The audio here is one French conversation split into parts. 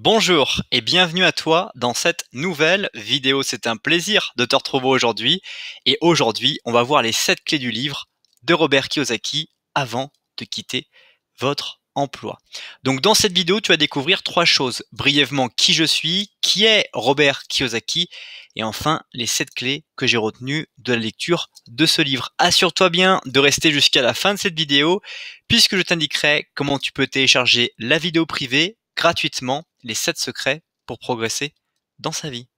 Bonjour et bienvenue à toi dans cette nouvelle vidéo. C'est un plaisir de te retrouver aujourd'hui. Et aujourd'hui, on va voir les 7 clés du livre de Robert Kiyosaki avant de quitter votre emploi. Donc dans cette vidéo, tu vas découvrir trois choses. Brièvement, qui je suis, qui est Robert Kiyosaki et enfin les 7 clés que j'ai retenues de la lecture de ce livre. Assure-toi bien de rester jusqu'à la fin de cette vidéo puisque je t'indiquerai comment tu peux télécharger la vidéo privée gratuitement les 7 secrets pour progresser dans sa vie.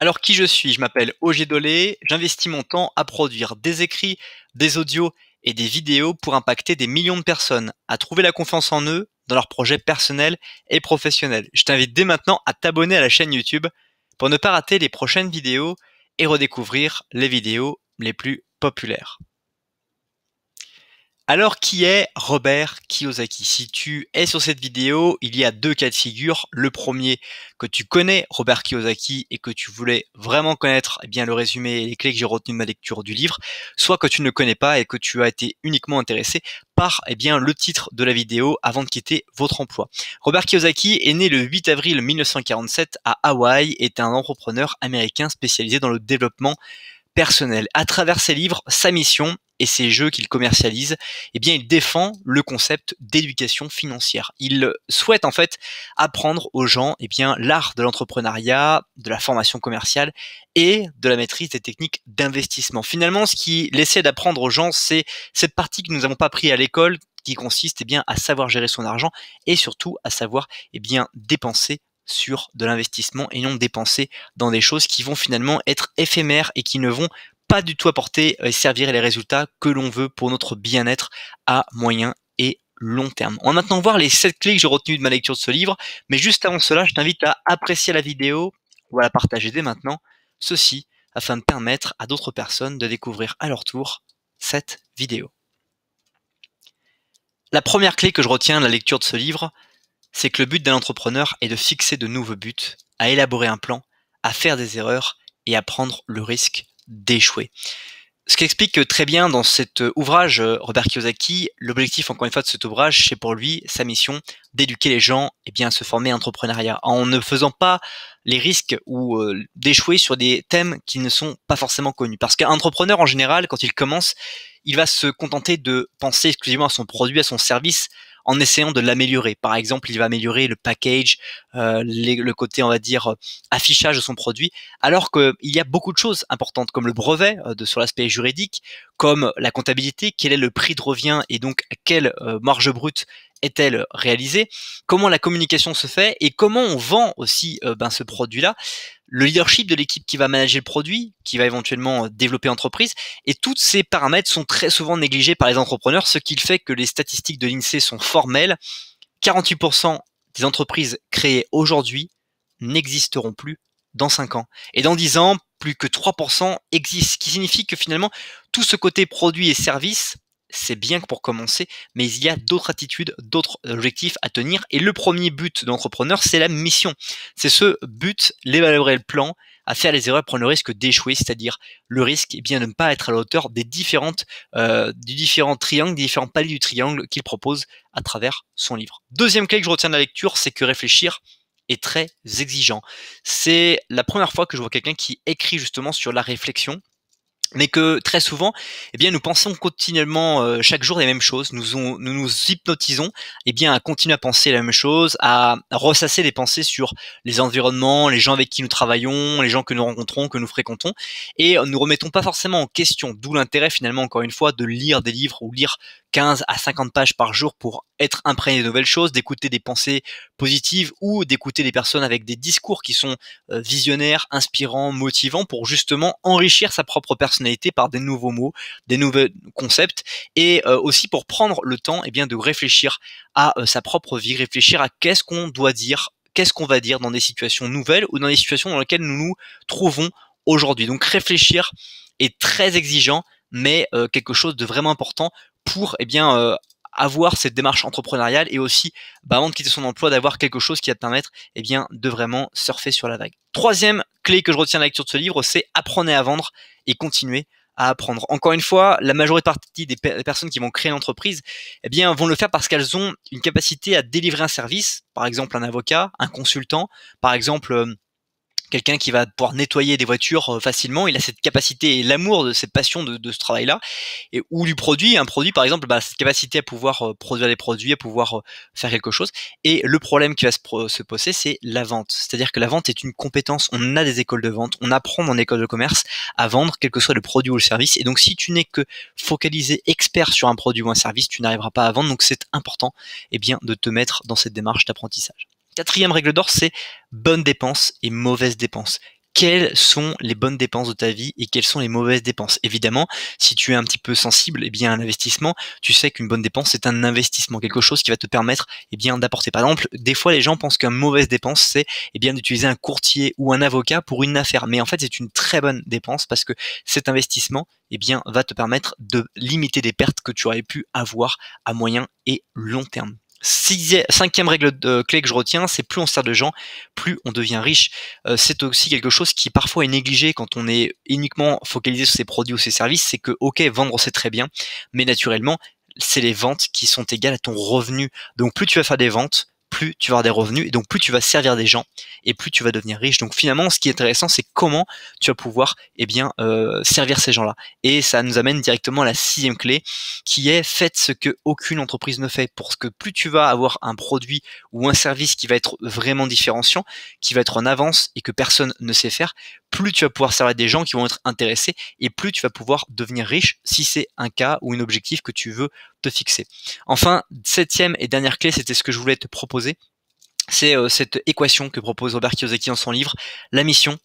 Alors qui je suis Je m'appelle Ogé Dolé, j'investis mon temps à produire des écrits, des audios et des vidéos pour impacter des millions de personnes, à trouver la confiance en eux, dans leurs projets personnels et professionnels. Je t'invite dès maintenant à t'abonner à la chaîne YouTube pour ne pas rater les prochaines vidéos et redécouvrir les vidéos les plus populaires. Alors qui est Robert Kiyosaki Si tu es sur cette vidéo, il y a deux cas de figure. Le premier, que tu connais Robert Kiyosaki et que tu voulais vraiment connaître eh bien le résumé et les clés que j'ai retenues de ma lecture du livre, soit que tu ne le connais pas et que tu as été uniquement intéressé par eh bien le titre de la vidéo avant de quitter votre emploi. Robert Kiyosaki est né le 8 avril 1947 à Hawaï est un entrepreneur américain spécialisé dans le développement personnel. À travers ses livres, sa mission et ces jeux qu'il commercialise, eh bien, il défend le concept d'éducation financière. Il souhaite en fait apprendre aux gens, eh bien, l'art de l'entrepreneuriat, de la formation commerciale et de la maîtrise des techniques d'investissement. Finalement, ce qu'il essaie d'apprendre aux gens, c'est cette partie que nous n'avons pas pris à l'école, qui consiste eh bien, à savoir gérer son argent et surtout à savoir eh bien, dépenser sur de l'investissement et non dépenser dans des choses qui vont finalement être éphémères et qui ne vont pas du tout apporter euh, et servir les résultats que l'on veut pour notre bien-être à moyen et long terme. On va maintenant voir les 7 clés que j'ai retenues de ma lecture de ce livre, mais juste avant cela, je t'invite à apprécier la vidéo ou à la partager dès maintenant, ceci afin de permettre à d'autres personnes de découvrir à leur tour cette vidéo. La première clé que je retiens de la lecture de ce livre, c'est que le but d'un entrepreneur est de fixer de nouveaux buts, à élaborer un plan, à faire des erreurs et à prendre le risque d'échouer. Ce explique très bien dans cet euh, ouvrage euh, Robert Kiyosaki, l'objectif encore une fois de cet ouvrage, c'est pour lui sa mission d'éduquer les gens et bien à se former à l'entrepreneuriat en ne faisant pas les risques ou euh, d'échouer sur des thèmes qui ne sont pas forcément connus. Parce qu'un entrepreneur en général, quand il commence, il va se contenter de penser exclusivement à son produit, à son service, en essayant de l'améliorer. Par exemple, il va améliorer le package, euh, le côté, on va dire, euh, affichage de son produit, alors qu'il y a beaucoup de choses importantes, comme le brevet euh, de, sur l'aspect juridique, comme la comptabilité, quel est le prix de revient et donc quelle marge brute est-elle réalisée, comment la communication se fait et comment on vend aussi ben, ce produit-là le leadership de l'équipe qui va manager le produit, qui va éventuellement euh, développer l'entreprise. Et tous ces paramètres sont très souvent négligés par les entrepreneurs, ce qui fait que les statistiques de l'INSEE sont formelles. 48% des entreprises créées aujourd'hui n'existeront plus dans 5 ans. Et dans 10 ans, plus que 3% existent, ce qui signifie que finalement, tout ce côté produit et service c'est bien pour commencer, mais il y a d'autres attitudes, d'autres objectifs à tenir. Et le premier but d'entrepreneur, c'est la mission. C'est ce but, l'évaluer le plan, à faire les erreurs, prendre le risque d'échouer, c'est-à-dire le risque eh bien, de ne pas être à la hauteur des différentes, triangles, euh, du des différents paliers du triangle qu'il propose à travers son livre. Deuxième clé que je retiens de la lecture, c'est que réfléchir est très exigeant. C'est la première fois que je vois quelqu'un qui écrit justement sur la réflexion mais que très souvent, eh bien, nous pensons continuellement euh, chaque jour les mêmes choses. Nous, nous hypnotisons, eh bien, à continuer à penser la même chose, à ressasser les pensées sur les environnements, les gens avec qui nous travaillons, les gens que nous rencontrons, que nous fréquentons, et nous remettons pas forcément en question. D'où l'intérêt, finalement, encore une fois, de lire des livres ou lire 15 à 50 pages par jour pour être imprégné de nouvelles choses, d'écouter des pensées positives ou d'écouter des personnes avec des discours qui sont euh, visionnaires, inspirants, motivants pour justement enrichir sa propre personnalité par des nouveaux mots, des nouveaux concepts et euh, aussi pour prendre le temps et eh bien de réfléchir à euh, sa propre vie, réfléchir à qu'est-ce qu'on doit dire, qu'est-ce qu'on va dire dans des situations nouvelles ou dans des situations dans lesquelles nous nous trouvons aujourd'hui. Donc réfléchir est très exigeant mais quelque chose de vraiment important pour eh bien euh, avoir cette démarche entrepreneuriale et aussi bah, avant de quitter son emploi d'avoir quelque chose qui va te permettre eh bien de vraiment surfer sur la vague. Troisième clé que je retiens de la lecture de ce livre, c'est apprenez à vendre et continuez à apprendre. Encore une fois, la majorité des personnes qui vont créer une entreprise, eh bien, vont le faire parce qu'elles ont une capacité à délivrer un service, par exemple un avocat, un consultant, par exemple euh, quelqu'un qui va pouvoir nettoyer des voitures euh, facilement. Il a cette capacité et l'amour de cette passion de, ce travail-là. Et où lui produit un produit, par exemple, bah, cette capacité à pouvoir euh, produire des produits, à pouvoir euh, faire quelque chose. Et le problème qui va se, poser, c'est la vente. C'est-à-dire que la vente est une compétence. On a des écoles de vente. On apprend en école de commerce à vendre, quel que soit le produit ou le service. Et donc, si tu n'es que focalisé expert sur un produit ou un service, tu n'arriveras pas à vendre. Donc, c'est important, et eh bien, de te mettre dans cette démarche d'apprentissage. Quatrième règle d'or, c'est bonnes dépenses et mauvaises dépenses. Quelles sont les bonnes dépenses de ta vie et quelles sont les mauvaises dépenses Évidemment, si tu es un petit peu sensible eh bien, à l'investissement, tu sais qu'une bonne dépense, c'est un investissement, quelque chose qui va te permettre eh bien, d'apporter. Par exemple, des fois, les gens pensent qu'une mauvaise dépense, c'est eh bien, d'utiliser un courtier ou un avocat pour une affaire. Mais en fait, c'est une très bonne dépense parce que cet investissement eh bien, va te permettre de limiter des pertes que tu aurais pu avoir à moyen et long terme cinquième règle de, clé que je retiens, c'est plus on sert de gens, plus on devient riche. Euh, c'est aussi quelque chose qui parfois est négligé quand on est uniquement focalisé sur ses produits ou ses services, c'est que ok, vendre c'est très bien, mais naturellement, c'est les ventes qui sont égales à ton revenu. Donc plus tu vas faire des ventes, plus tu vas avoir des revenus et donc plus tu vas servir des gens et plus tu vas devenir riche. Donc finalement, ce qui est intéressant, c'est comment tu vas pouvoir eh bien euh, servir ces gens-là. Et ça nous amène directement à la sixième clé, qui est faites ce que aucune entreprise ne fait, pour que plus tu vas avoir un produit ou un service qui va être vraiment différenciant, qui va être en avance et que personne ne sait faire, plus tu vas pouvoir servir des gens qui vont être intéressés et plus tu vas pouvoir devenir riche si c'est un cas ou un objectif que tu veux fixer. Enfin, septième et dernière clé, c'était ce que je voulais te proposer. C'est euh, cette équation que propose Robert Kiyosaki dans son livre, la mission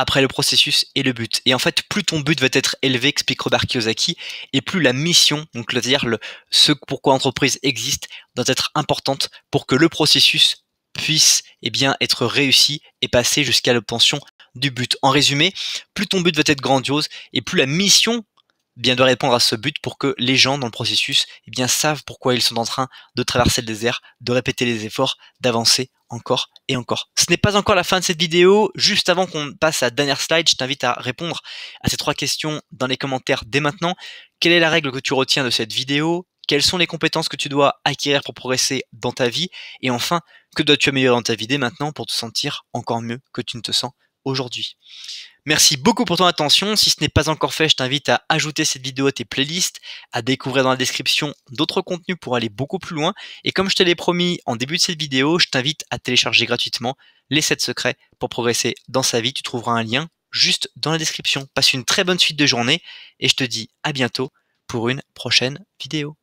après le processus et le but. Et en fait, plus ton but va être élevé, explique Robert Kiyosaki, et plus la mission, donc c'est-à-dire le, ce pourquoi l'entreprise existe, doit être importante pour que le processus puisse et eh bien, être réussi et passer jusqu'à l'obtention du but. En résumé, plus ton but va être grandiose et plus la mission eh bien doit répondre à ce but pour que les gens dans le processus eh bien, savent pourquoi ils sont en train de traverser le désert, de répéter les efforts, d'avancer encore et encore. Ce n'est pas encore la fin de cette vidéo. Juste avant qu'on passe à la dernière slide, je t'invite à répondre à ces trois questions dans les commentaires dès maintenant. Quelle est la règle que tu retiens de cette vidéo Quelles sont les compétences que tu dois acquérir pour progresser dans ta vie Et enfin, que dois-tu améliorer dans ta vie dès maintenant pour te sentir encore mieux que tu ne te sens aujourd'hui. Merci beaucoup pour ton attention. Si ce n'est pas encore fait, je t'invite à ajouter cette vidéo à tes playlists, à découvrir dans la description d'autres contenus pour aller beaucoup plus loin. Et comme je te l'ai promis en début de cette vidéo, je t'invite à télécharger gratuitement les 7 secrets pour progresser dans sa vie. Tu trouveras un lien juste dans la description. Passe une très bonne suite de journée et je te dis à bientôt pour une prochaine vidéo.